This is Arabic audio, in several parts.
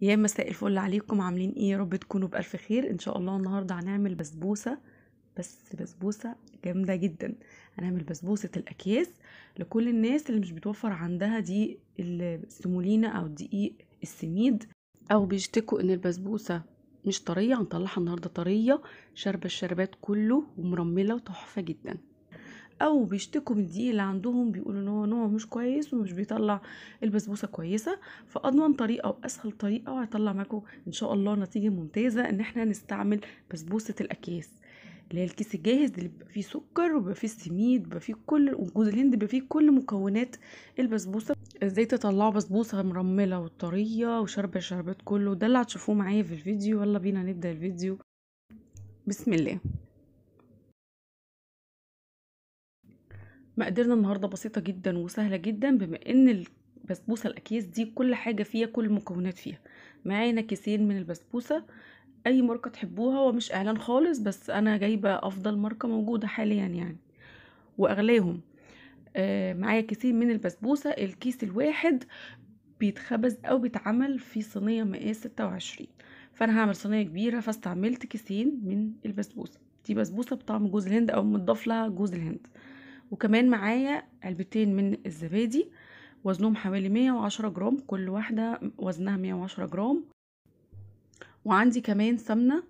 يا مساء الفل عليكم عاملين ايه رب تكونوا بألف خير ان شاء الله النهارده هنعمل بسبوسه بس بسبوسه جامده جدا هنعمل بسبوسه الاكياس لكل الناس اللي مش بتوفر عندها دي السمولينا او الدقيق السميد او بيشتكوا ان البسبوسه مش طريه هنطلعها النهارده طريه شاربه الشربات كله ومرمله وتحفه جدا او بيشتكوا من الدقيق اللي عندهم بيقولوا ان هو نوعه مش كويس ومش بيطلع البسبوسه كويسه فاضمن طريقه واسهل طريقه وهيطلع معاكم ان شاء الله نتيجه ممتازه ان احنا نستعمل بسبوسه الاكياس اللي هي الكيس الجاهز اللي بيبقى فيه سكر وبيبقى فيه السميد بيبقى فيه كل وجوز الهند بيبقى فيه كل مكونات البسبوسه ازاي تطلعوا بسبوسه مرمله وطريه وشرب الشربات كله ده اللي هتشوفوه معايا في الفيديو يلا بينا نبدا الفيديو بسم الله مقاديرنا النهاردة بسيطة جدا وسهلة جدا بما ان البسبوسة الاكياس دي كل حاجة فيها كل المكونات فيها معانا كيسين من البسبوسة اي ماركة تحبوها ومش اعلان خالص بس انا جايبة افضل ماركة موجودة حاليا يعني واغلاهم آه معايا كيسين من البسبوسة الكيس الواحد بيتخبز او بيتعمل في صينية مقاس ستة وعشرين فانا هعمل صينية كبيرة فاستعملت كيسين من البسبوسة دي بسبوسة بطعم جوز الهند او متضاف لها جوز الهند وكمان معايا علبتين من الزبادي وزنهم حوالي 110 جرام كل واحدة وزنها 110 جرام وعندي كمان سمنة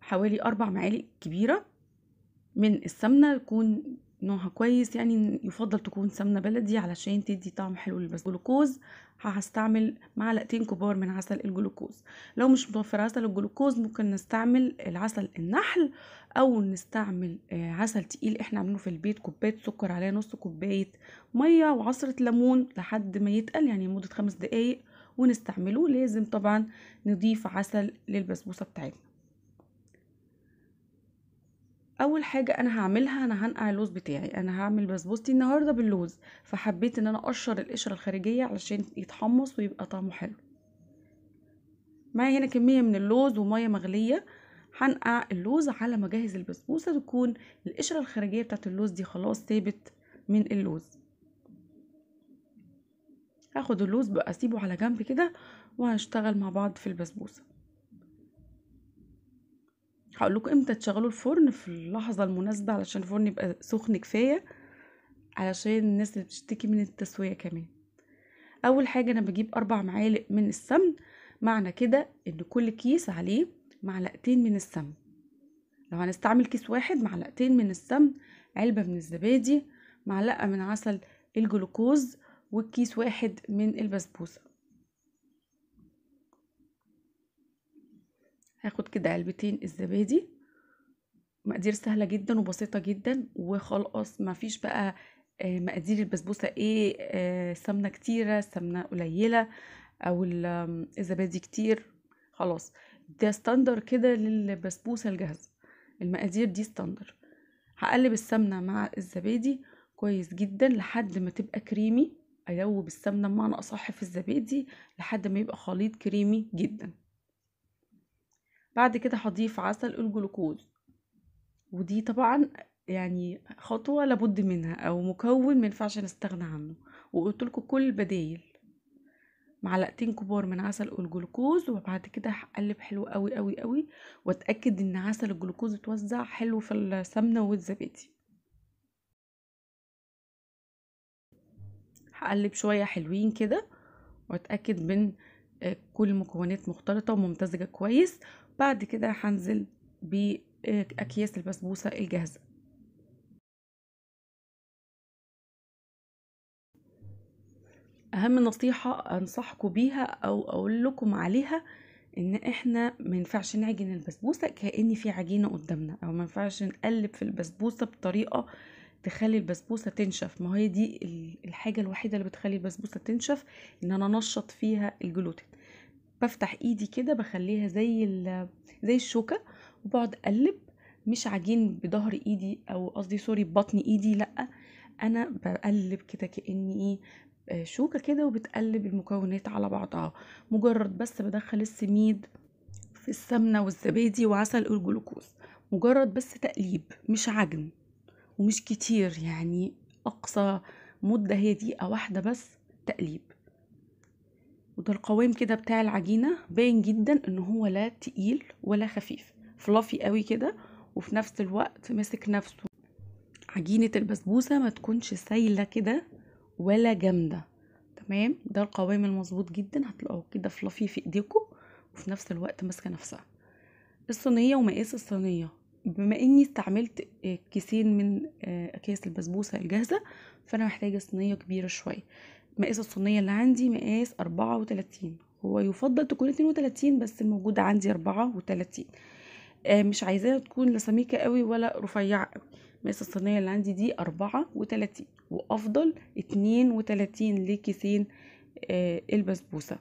حوالي أربع معالق كبيرة من السمنة تكون نوعها كويس يعني يفضل تكون سمنة بلدي علشان تدي طعم حلو للبسبوسة جلوكوز هستعمل معلقتين كبار من عسل الجلوكوز لو مش متوفر عسل الجلوكوز ممكن نستعمل العسل النحل او نستعمل آه، عسل تقيل احنا عاملينه في البيت كوبايه سكر عليها نص كوبايه ميه وعصره ليمون لحد ما يتقل يعني لمده خمس دقايق ونستعمله لازم طبعا نضيف عسل للبسبوسه بتاعتنا اول حاجه انا هعملها انا هنقع اللوز بتاعي انا هعمل بسبوستي النهارده باللوز فحبيت ان انا اقشر القشره الخارجيه علشان يتحمص ويبقى طعمه حلو معايا هنا كميه من اللوز وميه مغليه هنقع اللوز على ما اجهز البسبوسه تكون القشره الخارجيه بتاعت اللوز دي خلاص ثابت من اللوز هاخد اللوز بقى اسيبه على جنب كده وهنشتغل مع بعض في البسبوسه هقول لكم امتى تشغلوا الفرن في اللحظه المناسبه علشان الفرن يبقى سخن كفايه علشان الناس اللي بتشتكي من التسويه كمان اول حاجه انا بجيب اربع معالق من السمن معنى كده ان كل كيس عليه معلقتين من السمن لو هنستعمل كيس واحد معلقتين من السمن علبه من الزبادي معلقه من عسل الجلوكوز وكيس واحد من البسبوسه هاخد كده علبتين الزبادي مقادير سهله جدا وبسيطه جدا وخلاص مفيش بقى آه، مقادير البسبوسه ايه آه، سمنه كتيره سمنه قليله او الزبادي كتير خلاص ده ستاندر كده للبسبوسه الجاهزه المقادير دي ستاندر هقلب السمنه مع الزبادي كويس جدا لحد ما تبقى كريمي ادوب السمنه بمعنى اصح في الزبادي لحد ما يبقى خليط كريمي جدا بعد كده هضيف عسل الجلوكوز ودي طبعا يعني خطوة لابد منها أو مكون مينفعش نستغنى عنه لكم كل البدايل معلقتين كبار من عسل الجلوكوز وبعد كده هقلب حلو قوي قوي قوي واتاكد ان عسل الجلوكوز اتوزع حلو في السمنه والزبادي هقلب شويه حلوين كده واتاكد من آه، كل المكونات مختلطه وممتزجه كويس بعد كده هنزل بأكياس البسبوسة الجاهزة أهم نصيحة أنصحكم بيها أو أقول لكم عليها إن إحنا مينفعش نعجن البسبوسة كأن في عجينة قدامنا أو مينفعش نقلب في البسبوسة بطريقة تخلي البسبوسة تنشف ما هي دي الحاجة الوحيدة اللي بتخلي البسبوسة تنشف إن أنا نشط فيها الجلوتين بفتح ايدي كده بخليها زي زي الشوكه وبقعد اقلب مش عجين بظهر ايدي او قصدي سوري ببطن ايدي لا انا بقلب كده كاني ايه آه، شوكه كده وبتقلب المكونات على بعضها مجرد بس بدخل السميد في السمنه والزبادي وعسل الجلوكوز مجرد بس تقليب مش عجن ومش كتير يعني اقصى مده هي دقيقه واحده بس تقليب وده القوام كده بتاع العجينة باين جدا ان هو لا تقيل ولا خفيف فلافي قوي كده وفي نفس الوقت ماسك نفسه عجينة البسبوسة ما تكونش سايلة كده ولا جامدة تمام ده القوام المظبوط جدا هتلاقوه كده فلافي في ايديكو وفي نفس الوقت ماسكة نفسها الصينية ومقاس الصينية بما اني استعملت كيسين من آه، اكياس البسبوسة الجاهزة فانا محتاجة صينية كبيرة شوية مقاس الصينية اللي عندي مقاس أربعة وتلاتين هو يفضل تكون اتنين وتلاتين بس الموجودة عندي أربعة وتلاتين آه، مش عايزاها تكون لا سميكة قوي ولا رفيعة قوي مقاس الصينية اللي عندي دي أربعة وتلاتين وأفضل اتنين وتلاتين لكيسين آه، البسبوسة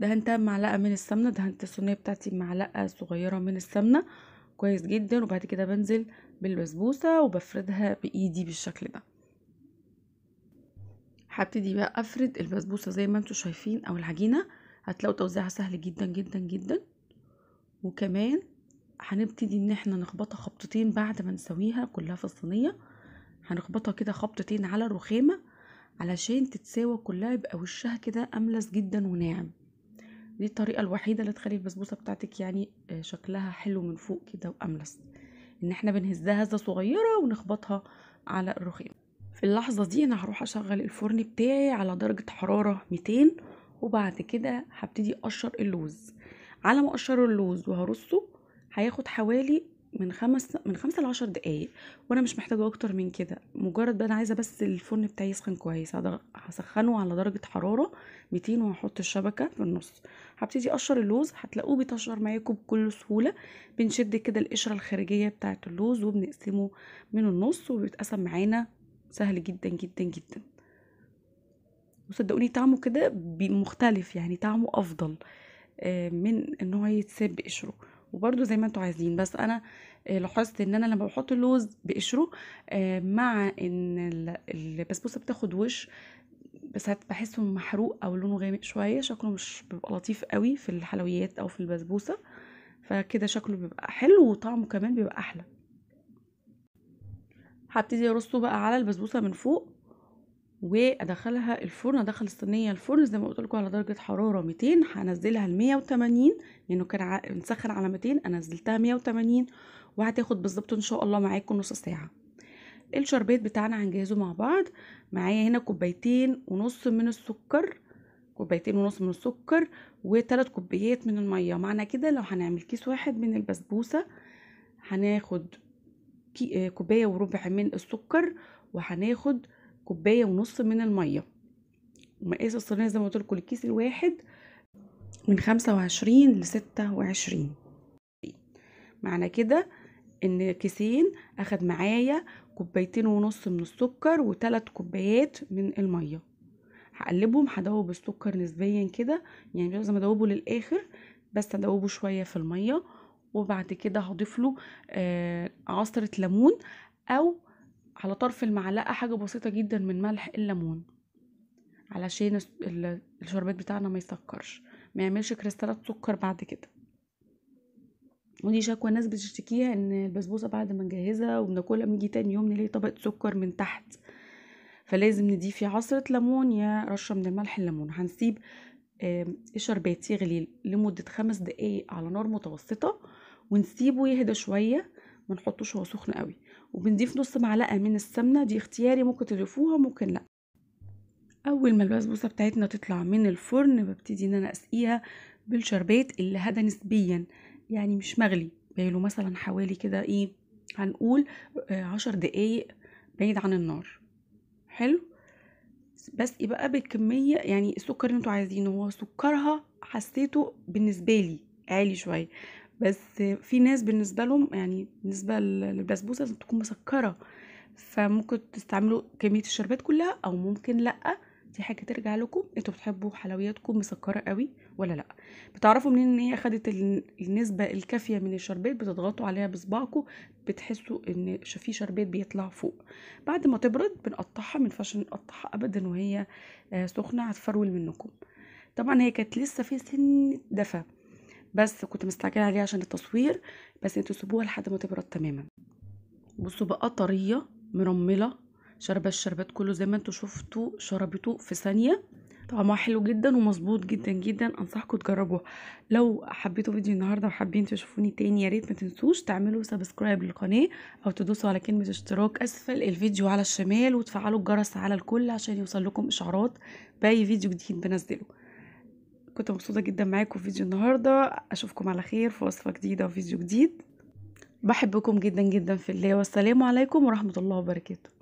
دهنتها بمعلقة من السمنة دهنت الصينية بتاعتي بمعلقة صغيرة من السمنة كويس جدا وبعد كده بنزل بالبسبوسة وبفردها بإيدي بالشكل ده هبتدي بقى افرد البسبوسه زي ما انتم شايفين او العجينه هتلاقوا توزيعها سهل جدا جدا جدا وكمان هنبتدي ان احنا نخبطها خبطتين بعد ما نسويها كلها في الصينيه هنخبطها كده خبطتين على الرخامه علشان تتساوى كلها يبقى وشها كده املس جدا وناعم دي الطريقه الوحيده اللي تخلي البسبوسه بتاعتك يعني آه، شكلها حلو من فوق كده واملس ان احنا بنهزها هزه صغيره ونخبطها على الرخامه في اللحظة دي انا هروح اشغل الفرن بتاعي على درجة حرارة 200 وبعد كده هبتدي اقشر اللوز على ما اقشر اللوز وهرصه هياخد حوالي من خمس من خمسة لعشر دقايق وانا مش محتاجة اكتر من كده مجرد بقى انا عايزة بس الفرن بتاعي يسخن كويس هسخنه على درجة حرارة 200 وهحط الشبكة في النص هبتدي اقشر اللوز هتلاقوه بيتقشر معاكم بكل سهولة بنشد كده القشرة الخارجية بتاعة اللوز وبنقسمه من النص وبيتقسم معانا سهل جدا جدا جدا وصدقوني طعمه كده مختلف يعني طعمه افضل آه، من ان هو يتساب بقشره وبرده زي ما انتوا عايزين بس انا آه، لاحظت ان انا لما بحط اللوز بقشره آه، مع ان البسبوسه بتاخد وش بس بحسه محروق او لونه غامق شويه شكله مش بيبقى لطيف قوي في الحلويات او في البسبوسه فكده شكله بيبقى حلو وطعمه كمان بيبقى احلى هبتدي ارصه بقى على البسبوسه من فوق وادخلها الفرن ادخل الصينيه الفرن زي ما قلت لكم على درجه حراره 200 هنزلها ل 180 لانه كان مسخن على 200 انا نزلتها 180 وهتاخد بالظبط ان شاء الله معاكم نص ساعه الشربات بتاعنا هنجهزه مع بعض معايا هنا كوبايتين ونص من السكر كوبايتين ونص من السكر وثلاث كوبايات من الميه معنى كده لو هنعمل كيس واحد من البسبوسه هناخد آه، كوباية وربع من السكر وهناخد كوباية ونص من المية مقاس الصينية زي ما قلتلكوا الكيس الواحد من خمسة وعشرين لستة وعشرين معنى كده ان كيسين اخد معايا كوبايتين ونص من السكر وثلاث كوبايات من المية هقلبهم هدوب السكر نسبيا كده يعني مش لازم ادوبه للاخر بس ادوبه شوية في المية وبعد كده هضيف له آه، عصرة ليمون او على طرف المعلقة حاجة بسيطة جدا من ملح الليمون علشان الشربات بتاعنا ما يسكرش ما يعملش كريستالات سكر بعد كده ودي شكوى الناس بتشتكيها ان البسبوسه بعد ما نجهزها وبناكلها بنيجي تاني يوم نلاقي طبقه سكر من تحت فلازم نضيف يا عصره ليمون يا رشه من الملح الليمون هنسيب الشربات يغلي لمدة خمس دقايق على نار متوسطة ونسيبه يهدى شوية ما نحطوش هو سخن قوي وبنضيف نص معلقة من السمنة دي اختياري ممكن تضيفوها ممكن لأ اول ما البسبوسه بتاعتنا تطلع من الفرن ببتدي ان انا اسقيها بالشربات اللي هدى نسبيا يعني مش مغلي بقاله مثلا حوالي كده ايه هنقول آه، عشر دقايق بعيد عن النار حلو بس يبقى بالكميه يعني السكر اللي انتوا عايزينه هو سكرها حسيته بالنسبه لي عالي شويه بس في ناس بالنسبه لهم يعني بالنسبه للبسبوسه لازم تكون مسكره فممكن تستعملوا كميه الشربات كلها او ممكن لا دي حاجه ترجع لكم انتوا بتحبوا حلوياتكم مسكره قوي ولا لا بتعرفوا منين ان هي خدت النسبه الكافيه من الشربات بتضغطوا عليها بصباعكم بتحسوا ان في شربات بيطلع فوق بعد ما تبرد بنقطعها من ينفعش نقطعها ابدا وهي آه، سخنه هتفرول منكم طبعا هي كانت لسه في سن دفى بس كنت مستعجله عليها عشان التصوير بس انتوا سيبوها لحد ما تبرد تماما بصوا بقى طريه مرمله شرب الشربات كله زي ما انتوا شفتوا شربته في ثانيه طعمها حلو جدا ومظبوط جدا جدا انصحكم تجربوه لو حبيتوا فيديو النهارده وحابين تشوفوني تاني يا ريت ما تنسوش تعملوا سبسكرايب للقناه او تدوسوا على كلمه اشتراك اسفل الفيديو على الشمال وتفعلوا الجرس على الكل عشان يوصل لكم اشعارات باي فيديو جديد بنزله كنت مبسوطه جدا معاكم في فيديو النهارده اشوفكم على خير في وصفه جديده وفيديو جديد بحبكم جدا جدا في الله والسلام عليكم ورحمه الله وبركاته